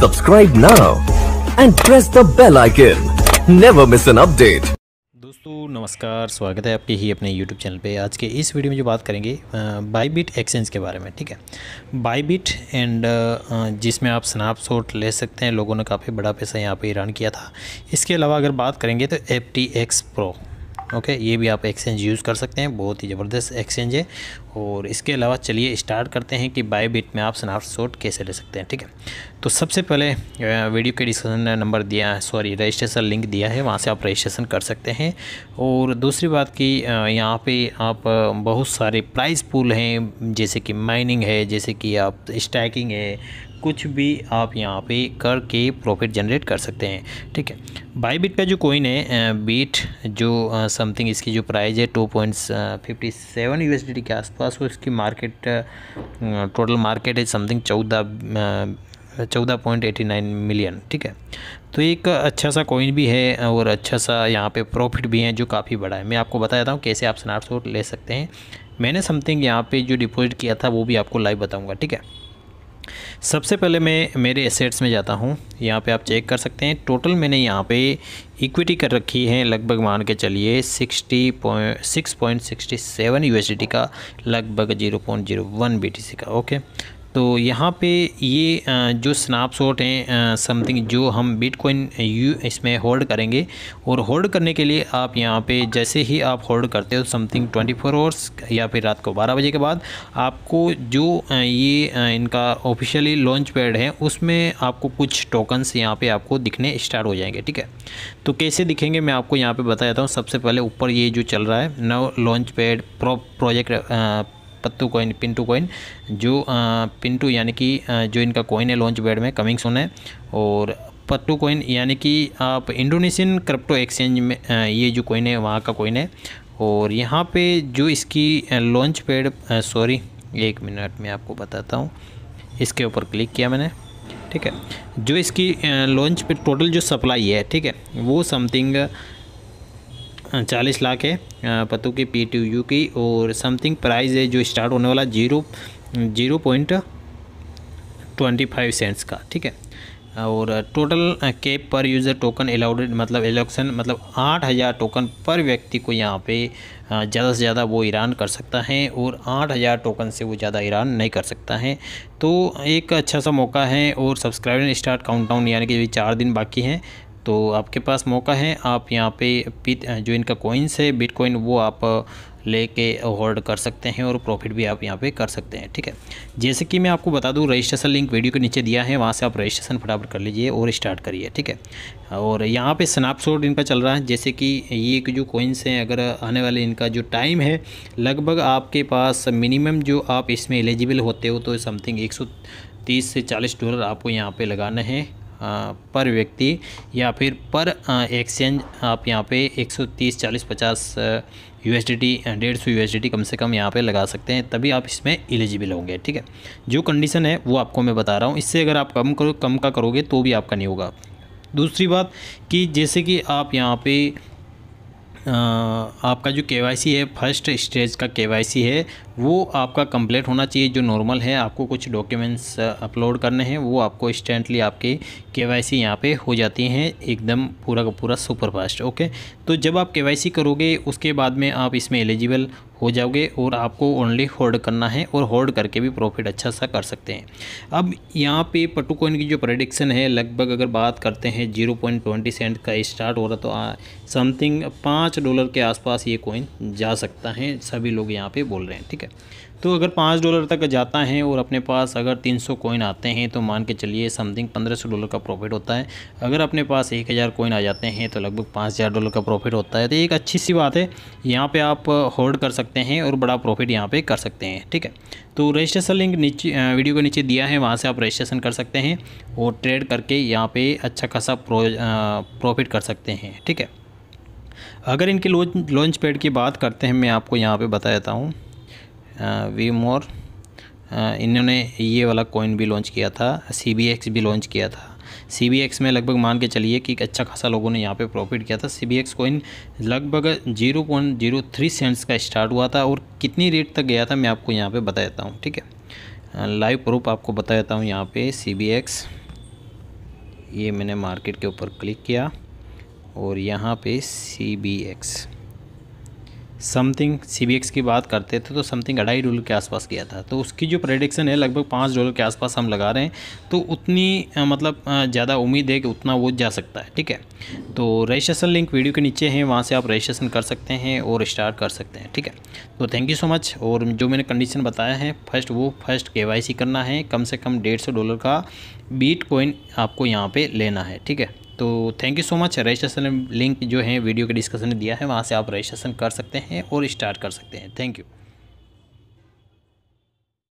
subscribe now and press the bell icon never miss an update दोस्तों नमस्कार स्वागत है आपके ही अपने YouTube चैनल पे आज के इस वीडियो में जो बात करेंगे बाईबिट एक्सचेंज के बारे में ठीक है बाईबिट एंड जिसमें आप स्नैपशॉट ले सकते हैं लोगों ने काफ़ी बड़ा पैसा यहाँ पे रन किया था इसके अलावा अगर बात करेंगे तो F T X pro okay ये भी आप एक्सचेंज यूज़ कर सकते हैं बहुत ही ज़बरदस्त एक्सचेंज है और इसके अलावा चलिए स्टार्ट करते हैं कि बाय बिट में आप शॉट कैसे ले सकते हैं ठीक है तो सबसे पहले वीडियो के डिस्क्रिप्शन नंबर दिया है सॉरी रजिस्ट्रेशन लिंक दिया है वहाँ से आप रजिस्ट्रेशन कर सकते हैं और दूसरी बात कि यहाँ पे आप बहुत सारे प्राइस पूल हैं जैसे कि माइनिंग है जैसे कि आप स्टैकिंग है कुछ भी आप यहाँ पे करके प्रॉफिट जनरेट कर सकते हैं ठीक है बाई बिट का जो कोइन है बीट जो समथिंग इसकी जो प्राइस है two point fifty seven U के आसपास वो इसकी मार्केट टोटल मार्केट है समथिंग चौदह चौदह पॉइंट एटी नाइन मिलियन ठीक है तो एक अच्छा सा कोइन भी है और अच्छा सा यहाँ पे प्रॉफिट भी है जो काफ़ी बड़ा है मैं आपको बता देता हूँ कैसे आप स्नार्ट ले सकते हैं मैंने समथिंग यहाँ पे जो डिपॉजिट किया था वो भी आपको लाइव बताऊँगा ठीक है सबसे पहले मैं मेरे एसेट्स में जाता हूँ यहाँ पे आप चेक कर सकते हैं टोटल मैंने यहाँ पे इक्विटी कर रखी है लगभग मान के चलिए sixty point six point sixty seven U का लगभग zero point zero one B का ओके तो यहाँ पे ये जो स्नैपशॉट हैं समथिंग जो हम बिटकॉइन यू इसमें होल्ड करेंगे और होल्ड करने के लिए आप यहाँ पे जैसे ही आप होल्ड करते हो समथिंग 24 फोर आवर्स या फिर रात को 12 बजे के बाद आपको जो ये इनका ऑफिशियली लॉन्च पैड है उसमें आपको कुछ टोकन्स यहाँ पे आपको दिखने स्टार्ट हो जाएंगे ठीक है तो कैसे दिखेंगे मैं आपको यहाँ पर बता देता हूँ सबसे पहले ऊपर ये जो चल रहा है now launch pad pro project पत्तू कॉइन पिंटू कॉइन जो पिंटू यानी कि जो इनका कॉइन है लॉन्च पैड में कमिंग सुन है और पत्तू कॉइन यानी कि आप इंडोनेशियन क्रिप्टो एक्सचेंज में ये जो कॉइन है वहाँ का कॉइन है और यहाँ पे जो इसकी लॉन्च पैड सॉरी एक मिनट में आपको बताता हूँ इसके ऊपर क्लिक किया मैंने ठीक है जो इसकी लॉन्च पे टोटल जो सप्लाई है ठीक है वो समथिंग चालीस लाख है पतू की पी टी यू की और समथिंग प्राइस है जो स्टार्ट होने वाला zero zero point twenty five cents का ठीक है और total cap per user token allowed मतलब एलोक्शन मतलब आठ हज़ार टोकन पर व्यक्ति को यहाँ पे ज़्यादा से ज़्यादा वो ईरान कर सकता है और आठ हज़ार टोकन से वो ज़्यादा ईरान नहीं कर सकता है तो एक अच्छा सा मौका है और सब्सक्राइबर स्टार्ट काउंटडाउन यानी कि चार दिन बाकी हैं तो आपके पास मौका है आप यहाँ पे जो इनका कोइंस है बिटकॉइन वो आप लेके होल्ड कर सकते हैं और प्रॉफिट भी आप यहाँ पे कर सकते हैं ठीक है जैसे कि मैं आपको बता दूँ रजिस्ट्रेशन लिंक वीडियो के नीचे दिया है वहाँ से आप रजिस्ट्रेशन फटाफट कर लीजिए और स्टार्ट करिए ठीक है और यहाँ पे स्नैपशॉट इनका चल रहा है जैसे कि ये जो कोइंस हैं अगर आने वाले इनका जो टाइम है लगभग आपके पास मिनिमम जो आप इसमें एलिजिबल होते हो तो समथिंग एक से चालीस डॉलर आपको यहाँ पर लगाना है पर व्यक्ति या फिर पर एक्सचेंज आप यहाँ पे 130 40 50 यू एस डी टी डेढ़ सौ यू कम से कम यहाँ पे लगा सकते हैं तभी आप इसमें एलिजिबल होंगे ठीक है जो कंडीशन है वो आपको मैं बता रहा हूँ इससे अगर आप कम करो कम का करोगे तो भी आपका नहीं होगा दूसरी बात कि जैसे कि आप यहाँ पर आपका जो के है फर्स्ट स्टेज का के है वो आपका कंप्लीट होना चाहिए जो नॉर्मल है आपको कुछ डॉक्यूमेंट्स अपलोड करने हैं वो आपको इंस्टेंटली आपके के वाई सी यहाँ पर हो जाती हैं एकदम पूरा का पूरा सुपर फास्ट ओके तो जब आप के वाई सी करोगे उसके बाद में आप इसमें एलिजिबल हो जाओगे और आपको ओनली होल्ड करना है और होल्ड करके भी प्रॉफिट अच्छा सा कर सकते हैं अब यहाँ पे पटू कोइन की जो प्रडिक्शन है लगभग अगर बात करते हैं जीरो पॉइंट ट्वेंटी सेंट का स्टार्ट हो रहा तो समथिंग पाँच डॉलर के आसपास ये कोइन जा सकता है सभी लोग यहाँ पर बोल रहे हैं ठीक है तो अगर पाँच डॉलर तक जाता है और अपने पास अगर तीन सौ कोइन आते हैं तो मान के चलिए समथिंग पंद्रह सौ डॉलर का प्रॉफिट होता है अगर अपने पास एक हज़ार कोइन आ जाते हैं तो लगभग पाँच हज़ार डॉलर का प्रॉफिट होता है तो एक अच्छी सी बात है यहाँ पर आप होल्ड कर सकते हैं और बड़ा प्रॉफिट यहाँ पर कर सकते हैं ठीक है तो रजिस्ट्रेशन लिंक नीचे वीडियो के नीचे दिया है वहाँ से आप रजिस्ट्रेशन कर सकते हैं और ट्रेड करके यहाँ पर अच्छा खासा प्रॉफिट कर सकते हैं ठीक है अगर इनके लॉन्च पैड की बात करते हैं मैं आपको यहाँ पर बता देता हूँ वी मोर इन्होंने ये वाला कॉइन भी लॉन्च किया था सी बी एक्स भी लॉन्च किया था सी बी एक्स में लगभग मान के चलिए कि अच्छा खासा लोगों ने यहाँ पे प्रॉफिट किया था सी बी एक्स कोइन लगभग zero point zero three cents का स्टार्ट हुआ था और कितनी रेट तक गया था मैं आपको यहाँ पे बता देता हूँ ठीक है लाइव प्रूफ आपको बता देता हूँ यहाँ पे सी बी एक्स ये मैंने मार्केट के ऊपर क्लिक किया और यहाँ पे C B X something C की बात करते थे तो समथिंग अढ़ाई डॉलर के आसपास किया था तो उसकी जो प्रडिक्शन है लगभग पाँच डॉलर के आसपास हम लगा रहे हैं तो उतनी मतलब ज़्यादा उम्मीद है कि उतना वो जा सकता है ठीक है तो रजिस्ट्रेशन लिंक वीडियो के नीचे है वहाँ से आप रजिस्ट्रेशन कर सकते हैं और स्टार्ट कर सकते हैं ठीक है तो थैंक यू सो मच और जो मैंने कंडीशन बताया है फर्स्ट वो फर्स्ट के करना है कम से कम डेढ़ डॉलर का बीट आपको यहाँ पर लेना है ठीक है तो thank you so much registration link जो है वीडियो के डिस्कशन में दिया है वहाँ से आप रजिस्ट्रेशन कर सकते हैं और स्टार्ट कर सकते हैं थैंक यू